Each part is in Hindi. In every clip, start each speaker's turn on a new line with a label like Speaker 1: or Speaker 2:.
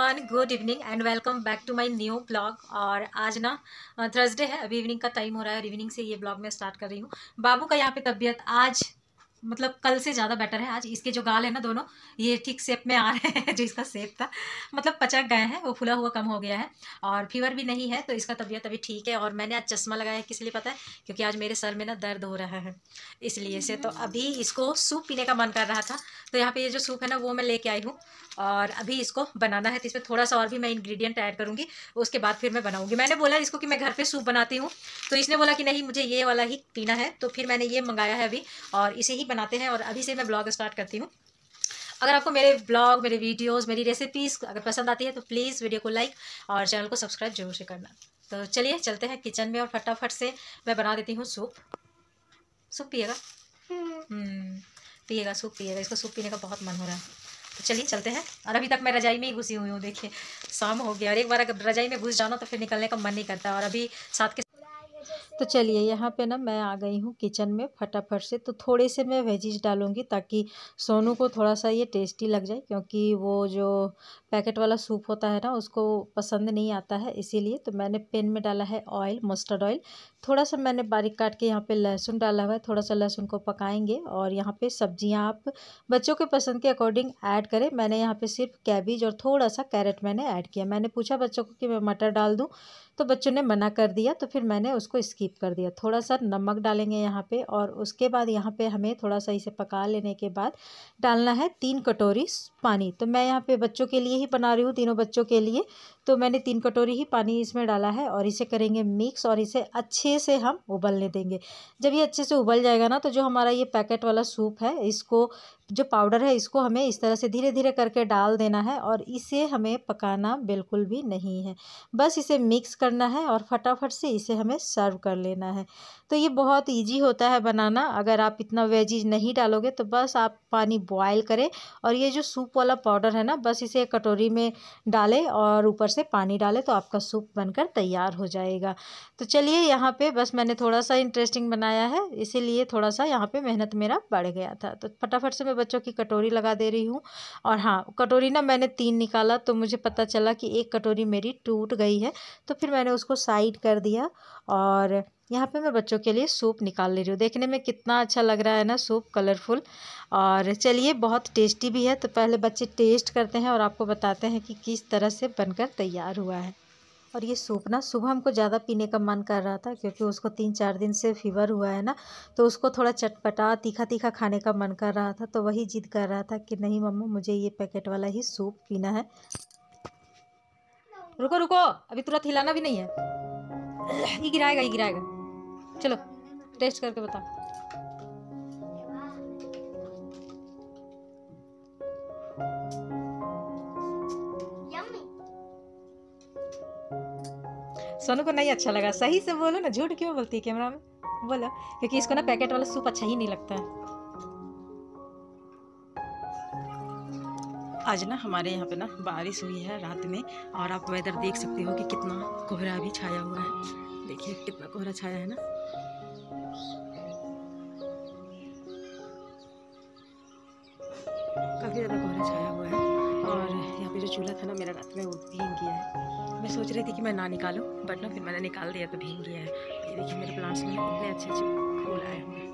Speaker 1: Everyone good evening and welcome back to my new blog और आज ना थर्सडे है अभी इवनिंग का टाइम हो रहा है और इवनिंग से ये ब्लॉग मैं स्टार्ट कर रही हूँ बाबू का यहाँ पे तबीयत आज मतलब कल से ज़्यादा बेटर है आज इसके जो गाल है ना दोनों ये ठीक सेप में आ रहे हैं जो इसका सेप था मतलब पचक गए हैं वो फुला हुआ कम हो गया है और फीवर भी नहीं है तो इसका तबीयत अभी ठीक है और मैंने आज चश्मा लगाया किस लिए पता है क्योंकि आज मेरे सर में ना दर्द हो रहा है इसलिए से तो हम्म। अभी इसको सूप पीने का मन कर रहा था तो यहाँ पर ये जो सूप है ना वो मैं लेके आई हूँ और अभी इसको बनाना है तो इसमें थोड़ा सा और भी मैं इन्ग्रीडियंट ऐड करूँगी उसके बाद फिर मैं बनाऊँगी मैंने बोला इसको कि मैं घर पर सूप बनाती हूँ तो इसने बोला कि नहीं मुझे ये वाला ही पीना है तो फिर मैंने ये मंगाया है अभी और इसे ही बनाते हैं और अभी से मैं ब्लॉग स्टार्ट करती हूँ अगर आपको मेरे ब्लॉग मेरे वीडियोस मेरी रेसिपीज़ अगर पसंद आती है तो प्लीज़ वीडियो को लाइक और चैनल को सब्सक्राइब जरूर से करना तो चलिए चलते हैं किचन में और फटाफट से मैं बना देती हूँ सूप सूप पिएगा हम्म, पिएगा सूप पिएगा इसको सूप पीने का बहुत मन हो रहा है तो चलिए चलते हैं और अभी तक मैं रजाई में ही घुसी हुई हूँ देखिए शाम हो गया और एक बार अगर रजाई में घुस जाना तो फिर निकलने का मन नहीं करता और अभी साथ के तो चलिए यहाँ पे ना मैं आ गई हूँ किचन में फटाफट से तो थोड़े से मैं वेजीज डालूँगी ताकि सोनू को थोड़ा सा ये टेस्टी लग जाए क्योंकि वो जो पैकेट वाला सूप होता है ना उसको पसंद नहीं आता है इसीलिए तो मैंने पेन में डाला है ऑयल मस्टर्ड ऑयल थोड़ा सा मैंने बारीक काट के यहाँ पे लहसुन डाला हुआ है थोड़ा सा लहसुन को पकाएंगे और यहाँ पे सब्जियाँ आप बच्चों के पसंद के अकॉर्डिंग ऐड करें मैंने यहाँ पे सिर्फ कैबिज और थोड़ा सा कैरेट मैंने ऐड किया मैंने पूछा बच्चों को कि मैं मटर डाल दूँ तो बच्चों ने मना कर दिया तो फिर मैंने उसको स्किप कर दिया थोड़ा सा नमक डालेंगे यहाँ पे और उसके बाद यहाँ पे हमें थोड़ा सा इसे पका लेने के बाद डालना है तीन कटोरी पानी तो मैं यहाँ पे बच्चों के लिए ही बना रही हूँ तीनों बच्चों के लिए तो मैंने तीन कटोरी ही पानी इसमें डाला है और इसे करेंगे मिक्स और इसे अच्छे से हम उबलने देंगे जब ये अच्छे से उबल जाएगा ना तो जो हमारा ये पैकेट वाला सूप है इसको जो पाउडर है इसको हमें इस तरह से धीरे धीरे करके डाल देना है और इसे हमें पकाना बिल्कुल भी नहीं है बस इसे मिक्स करना है और फटाफट से इसे हमें सर्व कर लेना है तो ये बहुत ईजी होता है बनाना अगर आप इतना वेजीज नहीं डालोगे तो बस आप पानी बॉयल करें और ये जो सूप वाला पाउडर है ना बस इसे कटोरी में डालें और ऊपर से पानी डालें तो आपका सूप बनकर तैयार हो जाएगा तो चलिए यहाँ पर बस मैंने थोड़ा सा इंटरेस्टिंग बनाया है इसीलिए थोड़ा सा यहाँ पर मेहनत मेरा बढ़ गया था तो फटाफट से मैं बच्चों की कटोरी लगा दे रही हूँ और हाँ कटोरी ना मैंने तीन निकाला तो मुझे पता चला कि एक कटोरी मेरी टूट गई है तो फिर मैंने उसको साइड कर दिया और यहाँ पे मैं बच्चों के लिए सूप निकाल ले रही हूँ देखने में कितना अच्छा लग रहा है ना सूप कलरफुल और चलिए बहुत टेस्टी भी है तो पहले बच्चे टेस्ट करते हैं और आपको बताते हैं कि किस तरह से बनकर तैयार हुआ है और ये सूप ना सुबह हमको ज़्यादा पीने का मन कर रहा था क्योंकि उसको तीन चार दिन से फीवर हुआ है ना तो उसको थोड़ा चटपटा तीखा तीखा खाने का मन कर रहा था तो वही जिद कर रहा था कि नहीं मम्मा मुझे ये पैकेट वाला ही सूप पीना है रुको रुको अभी तुरंत हिलाना भी नहीं है ये गिराएगा ये गिराएगा चलो टेस्ट करके बताओ सोनू को नहीं अच्छा लगा सही से बोलो ना झूठ क्यों बोलती है कैमरा में बोलो क्योंकि इसको ना पैकेट वाला सूप अच्छा ही नहीं लगता है आज ना हमारे यहाँ पे ना बारिश हुई है रात में और आप वेदर देख सकते हो कि कितना कोहरा भी छाया हुआ है देखिए कितना कोहरा छाया है ना काफ़ी ज़्यादा कोहरा छाया हुआ है जो चूल्हा था ना मेरा रात में वो भींग गया है मैं सोच रही थी कि मैं ना निकालूँ बट ना फिर मैंने निकाल दिया तो भींग गया है ये देखिए मेरे प्लांट्स में इतने अच्छे अच्छे फूल आए हुए हैं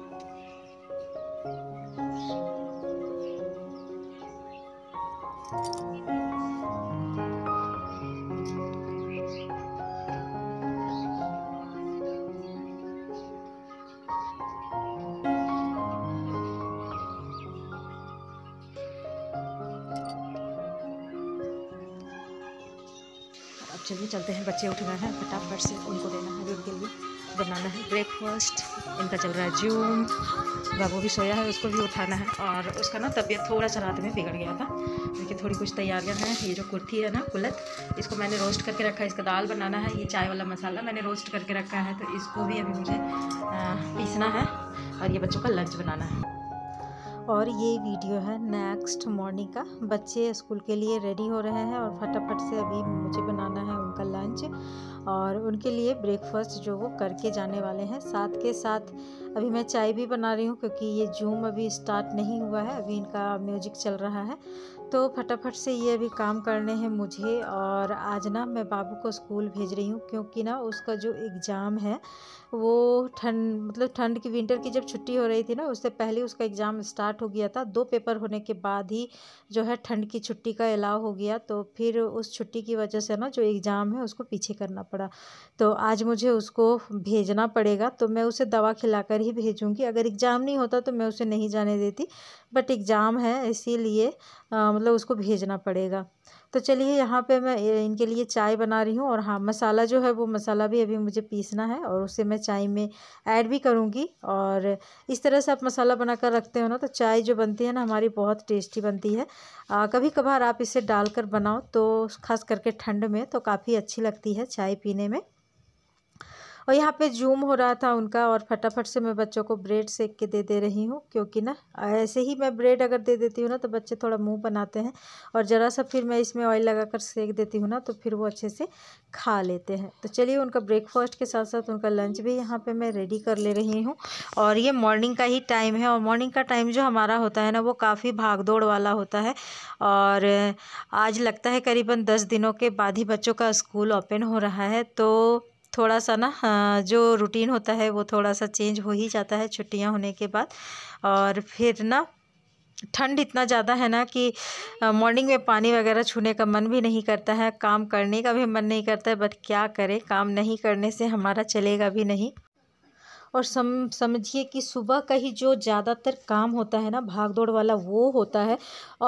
Speaker 1: चलते हैं बच्चे उठ गए हैं फटाफट से उनको देना है दूध के लिए बनाना है ब्रेकफास्ट इनका चल रहा है जूम बाबू भी सोया है उसको भी उठाना है और उसका ना तबीयत थोड़ा सा रात में बिगड़ गया था लेकिन थोड़ी कुछ तैयारियां हैं ये जो कुर्ती है ना कुलत इसको मैंने रोस्ट करके रखा है इसका दाल बनाना है ये चाय वाला मसाला मैंने रोस्ट करके रखा है तो इसको भी अभी मुझे पीसना है और ये बच्चों का लंच बनाना है और ये वीडियो है नेक्स्ट मॉर्निंग का बच्चे स्कूल के लिए रेडी हो रहे हैं और फटाफट से अभी मुझे बनाना है उनका लंच और उनके लिए ब्रेकफास्ट जो वो करके जाने वाले हैं साथ के साथ अभी मैं चाय भी बना रही हूँ क्योंकि ये जूम अभी स्टार्ट नहीं हुआ है अभी इनका म्यूजिक चल रहा है तो फटाफट से ये अभी काम करने हैं मुझे और आज ना मैं बाबू को स्कूल भेज रही हूँ क्योंकि ना उसका जो एग्ज़ाम है वो ठंड मतलब ठंड की विंटर की जब छुट्टी हो रही थी ना उससे पहले उसका एग्ज़ाम स्टार्ट हो गया था दो पेपर होने के बाद ही जो है ठंड की छुट्टी का अलाव हो गया तो फिर उस छुट्टी की वजह से ना जो एग्ज़ाम है उसको पीछे करना पड़ा पड़ा तो आज मुझे उसको भेजना पड़ेगा तो मैं उसे दवा खिलाकर ही भेजूंगी अगर एग्ज़ाम नहीं होता तो मैं उसे नहीं जाने देती बट एग्ज़ाम है इसीलिए मतलब उसको भेजना पड़ेगा तो चलिए यहाँ पे मैं इनके लिए चाय बना रही हूँ और हाँ मसाला जो है वो मसाला भी अभी मुझे पीसना है और उसे मैं चाय में ऐड भी करूँगी और इस तरह से आप मसाला बनाकर रखते हो ना तो चाय जो बनती है ना हमारी बहुत टेस्टी बनती है आ, कभी कभार आप इसे डालकर बनाओ तो खास करके ठंड में तो काफ़ी अच्छी लगती है चाय पीने में और यहाँ पे जूम हो रहा था उनका और फटाफट से मैं बच्चों को ब्रेड सेक के दे दे रही हूँ क्योंकि ना ऐसे ही मैं ब्रेड अगर दे देती हूँ ना तो बच्चे थोड़ा मुँह बनाते हैं और ज़रा सा फिर मैं इसमें ऑयल लगा कर सेक देती हूँ ना तो फिर वो अच्छे से खा लेते हैं तो चलिए उनका ब्रेकफास्ट के साथ साथ उनका लंच भी यहाँ पर मैं रेडी कर ले रही हूँ और ये मॉर्निंग का ही टाइम है और मॉर्निंग का टाइम जो हमारा होता है ना वो काफ़ी भाग दौड़ वाला होता है और आज लगता है करीबन दस दिनों के बाद ही बच्चों का स्कूल ओपन हो रहा है तो थोड़ा सा ना हाँ, जो रूटीन होता है वो थोड़ा सा चेंज हो ही जाता है छुट्टियाँ होने के बाद और फिर ना ठंड इतना ज़्यादा है ना कि मॉर्निंग में पानी वगैरह छूने का मन भी नहीं करता है काम करने का भी मन नहीं करता है बट क्या करें काम नहीं करने से हमारा चलेगा भी नहीं और सम समझिए कि सुबह का ही जो ज़्यादातर काम होता है ना भाग दौड़ वाला वो होता है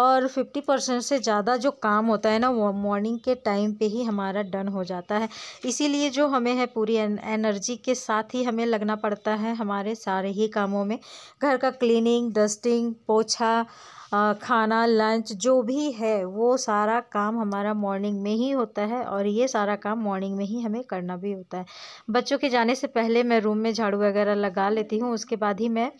Speaker 1: और फिफ्टी परसेंट से ज़्यादा जो काम होता है ना वो मॉर्निंग के टाइम पे ही हमारा डन हो जाता है इसीलिए जो हमें है पूरी एन, एनर्जी के साथ ही हमें लगना पड़ता है हमारे सारे ही कामों में घर का क्लीनिंग डस्टिंग पोछा खाना लंच जो भी है वो सारा काम हमारा मॉर्निंग में ही होता है और ये सारा काम मॉर्निंग में ही हमें करना भी होता है बच्चों के जाने से पहले मैं रूम में झाड़ू वगैरह लगा लेती हूँ उसके बाद ही मैं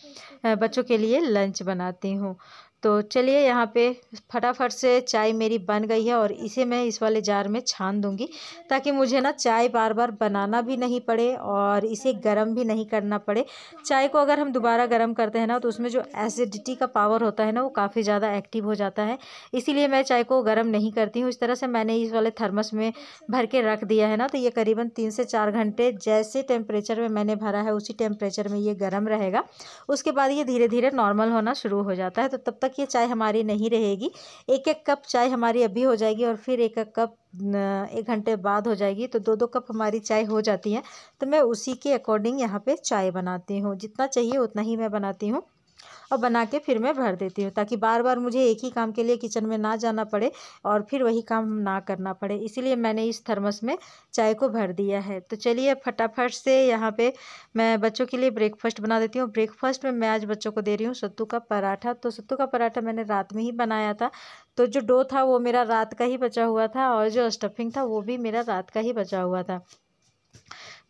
Speaker 1: बच्चों के लिए लंच बनाती हूँ तो चलिए यहाँ पे फटाफट से चाय मेरी बन गई है और इसे मैं इस वाले जार में छान दूँगी ताकि मुझे ना चाय बार बार बनाना भी नहीं पड़े और इसे गर्म भी नहीं करना पड़े चाय को अगर हम दोबारा गर्म करते हैं ना तो उसमें जो एसिडिटी का पावर होता है ना वो काफ़ी ज़्यादा एक्टिव हो जाता है इसीलिए मैं चाय को गर्म नहीं करती हूँ इस तरह से मैंने इस वाले थर्मस में भर के रख दिया है ना तो ये करीबन तीन से चार घंटे जैसे टेम्परेचर में मैंने भरा है उसी टेम्परेचर में ये गर्म रहेगा उसके बाद ये धीरे धीरे नॉर्मल होना शुरू हो जाता है तो तब तक तक ये चाय हमारी नहीं रहेगी एक एक कप चाय हमारी अभी हो जाएगी और फिर एक एक कप एक घंटे बाद हो जाएगी तो दो दो कप हमारी चाय हो जाती है तो मैं उसी के अकॉर्डिंग यहाँ पे चाय बनाती हूँ जितना चाहिए उतना ही मैं बनाती हूँ और बना के फिर मैं भर देती हूँ ताकि बार बार मुझे एक ही काम के लिए किचन में ना जाना पड़े और फिर वही काम ना करना पड़े इसीलिए मैंने इस थर्मस में चाय को भर दिया है तो चलिए फटाफट से यहाँ पे मैं बच्चों के लिए ब्रेकफास्ट बना देती हूँ ब्रेकफास्ट में मैं आज बच्चों को दे रही हूँ सत्तू का पराठा तो सत्तू का पराठा मैंने रात में ही बनाया था तो जो डो था वो मेरा रात का ही बचा हुआ था और जो स्टफिंग था वो भी मेरा रात का ही बचा हुआ था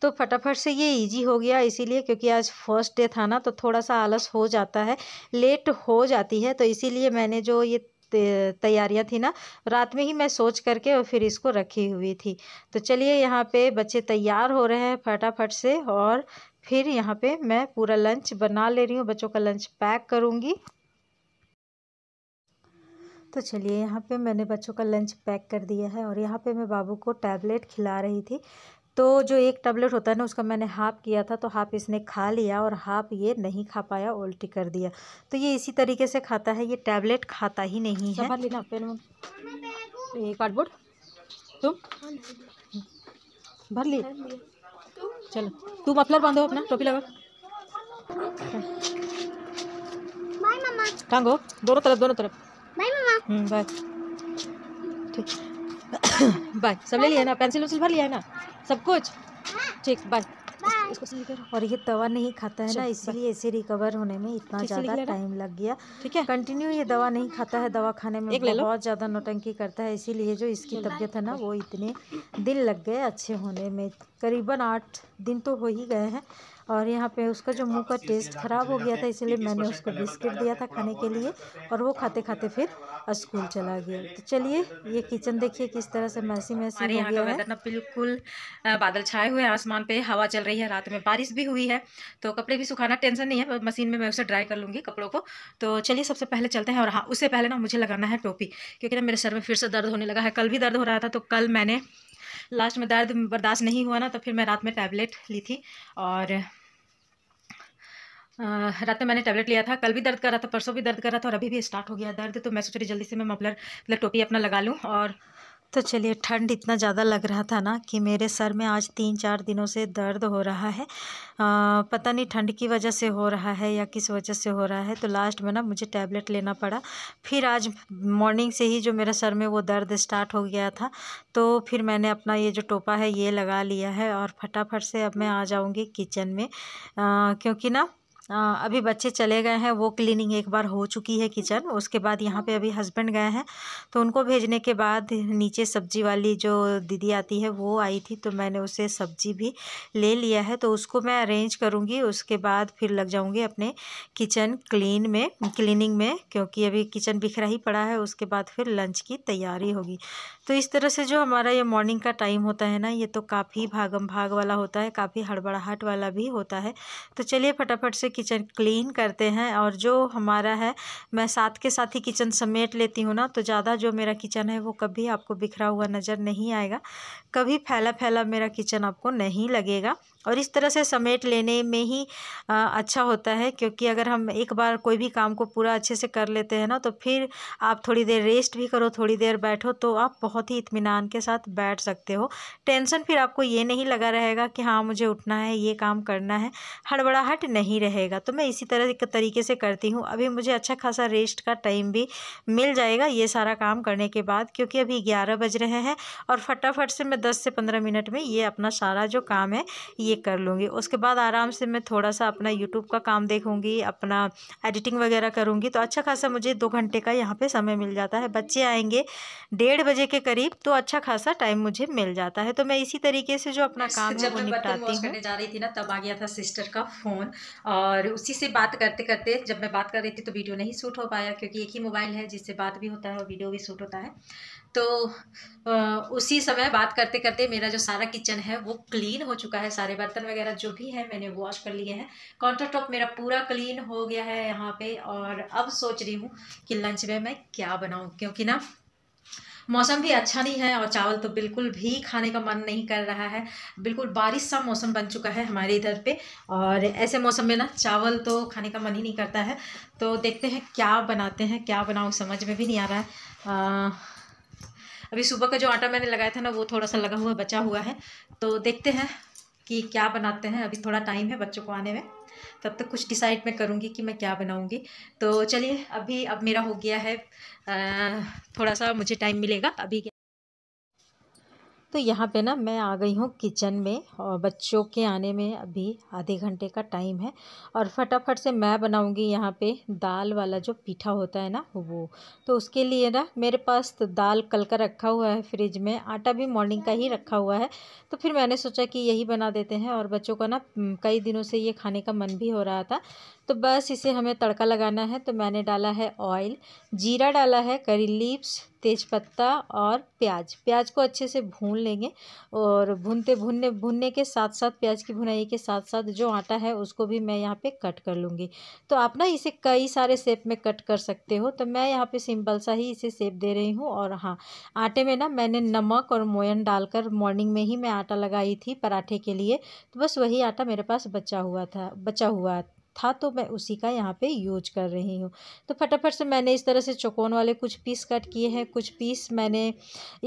Speaker 1: तो फटाफट से ये इजी हो गया इसीलिए क्योंकि आज फर्स्ट डे था ना तो थोड़ा सा आलस हो जाता है लेट हो जाती है तो इसीलिए मैंने जो ये तैयारियां थी ना रात में ही मैं सोच करके और फिर इसको रखी हुई थी तो चलिए यहाँ पे बच्चे तैयार हो रहे हैं फटाफट से और फिर यहाँ पे मैं पूरा लंच बना ले रही हूँ बच्चों का लंच पैक करूँगी तो चलिए यहाँ पे मैंने बच्चों का लंच पैक कर दिया है और यहाँ पे मैं बाबू को टैबलेट खिला रही थी तो जो एक टैबलेट होता है ना उसका मैंने हाफ किया था तो हाफ इसने खा लिया और हाफ ये नहीं खा पाया उल्टी कर दिया तो ये इसी तरीके से खाता है ये टैबलेट खाता ही नहीं है कार्डबोर्ड तुम भर ली चलो तू मफलर बांधो अपना टोपी लगा टांगो दोनों तरफ दोनों तरफ बाय मामा बाय ठीक बाय सब ले लिया ना पेंसिल वेंसिल भर लिया है ना सब कुछ हाँ। ठीक बाय और ये दवा नहीं खाता है ना इसीलिए इसे रिकवर होने में इतना ज़्यादा टाइम लग गया ठीक है कंटिन्यू ये दवा नहीं खाता है दवा खाने में बहुत ज़्यादा नोटंकी करता है इसीलिए जो इसकी तबीयत है ना वो इतने दिन लग गए अच्छे होने में करीबन आठ दिन तो हो ही गए हैं और यहाँ पे उसका जो मुंह का टेस्ट ख़राब हो गया था इसलिए मैंने उसको बिस्किट दिया था खाने के लिए और वो खाते खाते फिर स्कूल चला गया तो चलिए ये किचन देखिए किस तरह से मैसी मैसी हो गया है ना बिल्कुल बादल छाए हुए हैं आसमान पे हवा चल रही है रात में बारिश भी हुई है तो कपड़े भी सुखाना टेंशन नहीं है मशीन में मैं उसे ड्राई कर लूँगी कपड़ों को तो चलिए सबसे पहले चलते हैं और हाँ उससे पहले ना मुझे लगाना है टोपी क्योंकि ना मेरे सर में फिर से दर्द होने लगा है कल भी दर्द हो रहा था तो कल मैंने लास्ट में दर्द बर्दाश्त नहीं हुआ ना तो फिर मैं रात में टैबलेट ली थी और रात में मैंने टैबलेट लिया था कल भी दर्द कर रहा था परसों भी दर्द कर रहा था और अभी भी स्टार्ट हो गया दर्द तो मैं सोच रही जल्दी से मैं मफलर मतलब टोपी अपना लगा लूँ और तो चलिए ठंड इतना ज़्यादा लग रहा था ना कि मेरे सर में आज तीन चार दिनों से दर्द हो रहा है आ, पता नहीं ठंड की वजह से हो रहा है या किस वजह से हो रहा है तो लास्ट में ना मुझे टैबलेट लेना पड़ा फिर आज मॉर्निंग से ही जो मेरे सर में वो दर्द स्टार्ट हो गया था तो फिर मैंने अपना ये जो टोपा है ये लगा लिया है और फटाफट से अब मैं आ जाऊँगी किचन में आ, क्योंकि ना हाँ, अभी बच्चे चले गए हैं वो क्लीनिंग एक बार हो चुकी है किचन उसके बाद यहाँ पे अभी हस्बैंड गए हैं तो उनको भेजने के बाद नीचे सब्जी वाली जो दीदी आती है वो आई थी तो मैंने उसे सब्जी भी ले लिया है तो उसको मैं अरेंज करूँगी उसके बाद फिर लग जाऊँगी अपने किचन क्लीन में क्लीनिंग में क्योंकि अभी किचन बिखरा ही पड़ा है उसके बाद फिर लंच की तैयारी होगी तो इस तरह से जो हमारा ये मॉर्निंग का टाइम होता है ना ये तो काफ़ी भागम भाग वाला होता है काफ़ी हड़बड़ाहट वाला भी होता है तो चलिए फटाफट से किचन क्लीन करते हैं और जो हमारा है मैं साथ के साथ ही किचन समेट लेती हूँ ना तो ज़्यादा जो मेरा किचन है वो कभी आपको बिखरा हुआ नज़र नहीं आएगा कभी फैला फैला मेरा किचन आपको नहीं लगेगा और इस तरह से समेट लेने में ही आ, अच्छा होता है क्योंकि अगर हम एक बार कोई भी काम को पूरा अच्छे से कर लेते हैं ना तो फिर आप थोड़ी देर रेस्ट भी करो थोड़ी देर बैठो तो आप बहुत ही इतमान के साथ बैठ सकते हो टेंशन फिर आपको ये नहीं लगा रहेगा कि हाँ मुझे उठना है ये काम करना है हड़बड़ाहट नहीं रहेगा तो मैं इसी तरह एक तरीके से करती हूँ अभी मुझे अच्छा खासा रेस्ट का टाइम भी मिल जाएगा ये सारा काम करने के बाद क्योंकि अभी ग्यारह बज रहे हैं और फटाफट से मैं दस से पंद्रह मिनट में ये अपना सारा जो काम है ये ठीक कर लूँगी उसके बाद आराम से मैं थोड़ा सा अपना यूट्यूब का काम देखूँगी अपना एडिटिंग वगैरह करूँगी तो अच्छा खासा मुझे दो घंटे का यहाँ पर समय मिल जाता है बच्चे आएंगे डेढ़ बजे के करीब तो अच्छा खासा टाइम मुझे मिल जाता है तो मैं इसी तरीके से जो अपना काम जब मैं बर्तन वॉश करने जा रही थी ना तब आ गया था सिस्टर का फ़ोन और उसी से बात करते करते जब मैं बात कर रही थी तो वीडियो नहीं शूट हो पाया क्योंकि एक ही मोबाइल है जिससे बात भी होता है और वीडियो भी शूट होता है तो उसी समय बात करते करते मेरा जो सारा किचन है वो क्लीन हो चुका है सारे बर्तन वगैरह जो भी है मैंने वॉश कर लिए हैं काउंटर टॉप मेरा पूरा क्लीन हो गया है यहाँ पे और अब सोच रही हूँ कि लंच में मैं क्या बनाऊँ क्योंकि ना मौसम भी अच्छा नहीं है और चावल तो बिल्कुल भी खाने का मन नहीं कर रहा है बिल्कुल बारिश सा मौसम बन चुका है हमारे इधर पे और ऐसे मौसम में ना चावल तो खाने का मन ही नहीं करता है तो देखते हैं क्या बनाते हैं क्या बनाऊँ समझ में भी नहीं आ रहा है आ, अभी सुबह का जो आटा मैंने लगाया था ना वो थोड़ा सा लगा हुआ बचा हुआ है तो देखते हैं कि क्या बनाते हैं अभी थोड़ा टाइम है बच्चों को आने में तब तक कुछ डिसाइड मैं करूँगी कि मैं क्या बनाऊँगी तो चलिए अभी अब मेरा हो गया है आ, थोड़ा सा मुझे टाइम मिलेगा अभी तो यहाँ पे ना मैं आ गई हूँ किचन में और बच्चों के आने में अभी आधे घंटे का टाइम है और फटाफट से मैं बनाऊँगी यहाँ पे दाल वाला जो पीठा होता है ना वो तो उसके लिए ना मेरे पास तो दाल कल का रखा हुआ है फ्रिज में आटा भी मॉर्निंग का ही रखा हुआ है तो फिर मैंने सोचा कि यही बना देते हैं और बच्चों का ना कई दिनों से ये खाने का मन भी हो रहा था तो बस इसे हमें तड़का लगाना है तो मैंने डाला है ऑयल जीरा डाला है करी लीव्स तेज़पत्ता और प्याज प्याज को अच्छे से भून लेंगे और भूनते भूनने भूनने के साथ साथ प्याज की भुनाई के साथ साथ जो आटा है उसको भी मैं यहाँ पे कट कर लूँगी तो आप ना इसे कई सारे शेप में कट कर सकते हो तो मैं यहाँ पे सिंपल सा ही इसे शेप दे रही हूँ और हाँ आटे में ना मैंने नमक और मोयन डालकर मॉर्निंग में ही मैं आटा लगाई थी पराठे के लिए तो बस वही आटा मेरे पास बचा हुआ था बचा हुआ था तो मैं उसी का यहाँ पे यूज कर रही हूँ तो फटाफट से मैंने इस तरह से चौकोन वाले कुछ पीस कट किए हैं कुछ पीस मैंने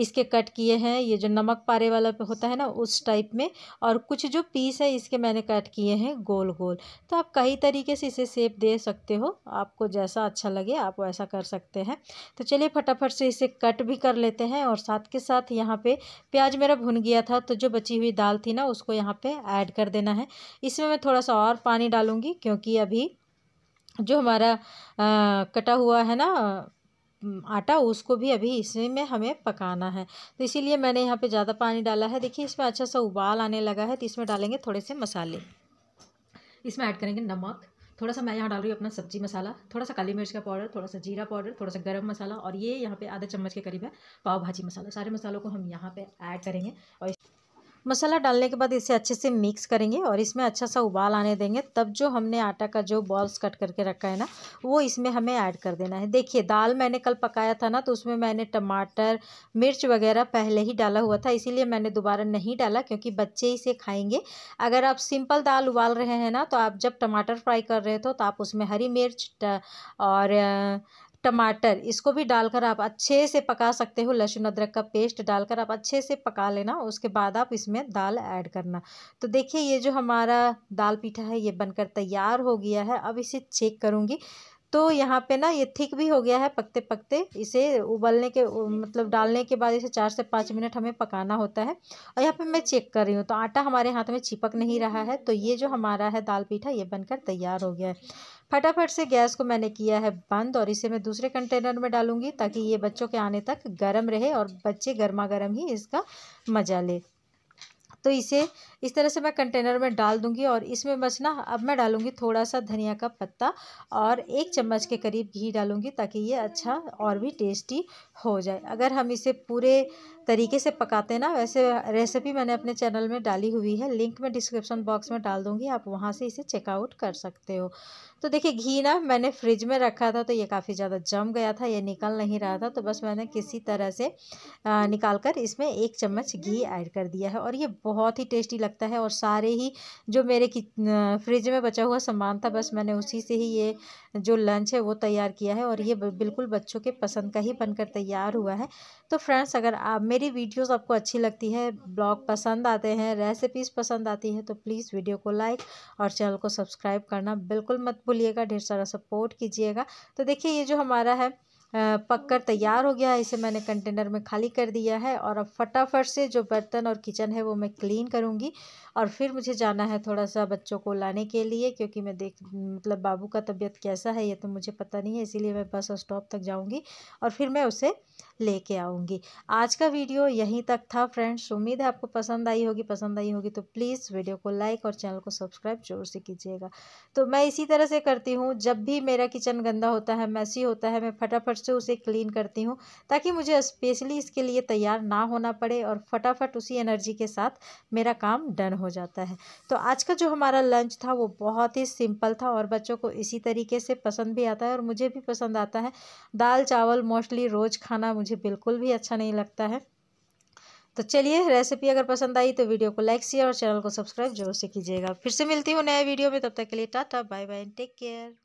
Speaker 1: इसके कट किए हैं ये जो नमक पारे वाला होता है ना उस टाइप में और कुछ जो पीस है इसके मैंने कट किए हैं गोल गोल तो आप कई तरीके से इसे सेप दे सकते हो आपको जैसा अच्छा लगे आप वैसा कर सकते हैं तो चलिए फटाफट से इसे कट भी कर लेते हैं और साथ के साथ यहाँ पे प्याज मेरा भुन गया था तो जो बची हुई दाल थी ना उसको यहाँ पे ऐड कर देना है इसमें मैं थोड़ा सा और पानी डालूंगी क्योंकि क्योंकि अभी जो हमारा आ, कटा हुआ है ना आटा उसको भी अभी इसी में हमें पकाना है तो इसीलिए मैंने यहाँ पे ज़्यादा पानी डाला है देखिए इसमें अच्छा सा उबाल आने लगा है तो इसमें डालेंगे थोड़े से मसाले इसमें ऐड करेंगे नमक थोड़ा सा मैं यहाँ डाल रही हूँ अपना सब्जी मसाला थोड़ा सा काली मिर्च का पाउडर थोड़ा सा जीरा पाउडर थोड़ा सा गरम मसाला और ये यहाँ पे आधा चम्मच के करीब है पाव भाजी मसाला सारे मसालों को हम यहाँ पे ऐड करेंगे और मसाला डालने के बाद इसे अच्छे से मिक्स करेंगे और इसमें अच्छा सा उबाल आने देंगे तब जो हमने आटा का जो बॉल्स कट करके रखा है ना वो इसमें हमें ऐड कर देना है देखिए दाल मैंने कल पकाया था ना तो उसमें मैंने टमाटर मिर्च वगैरह पहले ही डाला हुआ था इसीलिए मैंने दोबारा नहीं डाला क्योंकि बच्चे इसे खाएंगे अगर आप सिंपल दाल उबाल रहे हैं ना तो आप जब टमाटर फ्राई कर रहे थे तो आप उसमें हरी मिर्च और टमाटर इसको भी डालकर आप अच्छे से पका सकते हो लहसुन अदरक का पेस्ट डालकर आप अच्छे से पका लेना उसके बाद आप इसमें दाल ऐड करना तो देखिए ये जो हमारा दाल पीठा है ये बनकर तैयार हो गया है अब इसे चेक करूँगी तो यहाँ पे ना ये थिक भी हो गया है पकते पकते इसे उबलने के मतलब डालने के बाद इसे चार से पाँच मिनट हमें पकाना होता है और यहाँ पे मैं चेक कर रही हूँ तो आटा हमारे हाथ में चिपक नहीं रहा है तो ये जो हमारा है दाल पीठा ये बनकर तैयार हो गया है फटाफट से गैस को मैंने किया है बंद और इसे मैं दूसरे कंटेनर में डालूंगी ताकि ये बच्चों के आने तक गर्म रहे और बच्चे गर्मा गर्म ही इसका मज़ा ले तो इसे इस तरह से मैं कंटेनर में डाल दूँगी और इसमें बस ना अब मैं डालूँगी थोड़ा सा धनिया का पत्ता और एक चम्मच के करीब घी डालूंगी ताकि ये अच्छा और भी टेस्टी हो जाए अगर हम इसे पूरे तरीके से पकाते हैं ना वैसे रेसिपी मैंने अपने चैनल में डाली हुई है लिंक मैं डिस्क्रिप्शन बॉक्स में डाल दूँगी आप वहाँ से इसे चेकआउट कर सकते हो तो देखिए घी ना मैंने फ्रिज में रखा था तो ये काफ़ी ज़्यादा जम गया था ये निकल नहीं रहा था तो बस मैंने किसी तरह से निकाल कर इसमें एक चम्मच घी ऐड कर दिया है और ये बहुत ही टेस्टी लगता है और सारे ही जो मेरे फ्रिज में बचा हुआ सामान था बस मैंने उसी से ही ये जो लंच है वो तैयार किया है और ये बिल्कुल बच्चों के पसंद का ही बनकर तैयार हुआ है तो फ्रेंड्स अगर आप मेरी वीडियोस आपको अच्छी लगती है ब्लॉग पसंद आते हैं रेसिपीज़ पसंद आती है तो प्लीज़ वीडियो को लाइक और चैनल को सब्सक्राइब करना बिल्कुल मत भूलिएगा ढेर सारा सपोर्ट कीजिएगा तो देखिए ये जो हमारा है पक कर तैयार हो गया है इसे मैंने कंटेनर में खाली कर दिया है और अब फटाफट से जो बर्तन और किचन है वो मैं क्लीन करूँगी और फिर मुझे जाना है थोड़ा सा बच्चों को लाने के लिए क्योंकि मैं देख मतलब बाबू का तबीयत कैसा है ये तो मुझे पता नहीं है इसीलिए मैं बस स्टॉप तक जाऊँगी और फिर मैं उसे लेके आऊँगी आज का वीडियो यहीं तक था फ्रेंड्स उम्मीद है आपको पसंद आई होगी पसंद आई होगी तो प्लीज़ वीडियो को लाइक और चैनल को सब्सक्राइब जरूर से कीजिएगा तो मैं इसी तरह से करती हूँ जब भी मेरा किचन गंदा होता है मैसी होता है मैं फटाफट से उसे क्लीन करती हूँ ताकि मुझे स्पेशली इसके लिए तैयार ना होना पड़े और फटाफट उसी एनर्जी के साथ मेरा काम डन हो जाता है तो आज का जो हमारा लंच था वो बहुत ही सिंपल था और बच्चों को इसी तरीके से पसंद भी आता है और मुझे भी पसंद आता है दाल चावल मोस्टली रोज़ खाना मुझे बिल्कुल भी अच्छा नहीं लगता है तो चलिए रेसिपी अगर पसंद आई तो वीडियो को लाइक शेयर और चैनल को सब्सक्राइब जरूर से कीजिएगा फिर से मिलती हूँ नए वीडियो में तब तक के लिए tata bye bye take care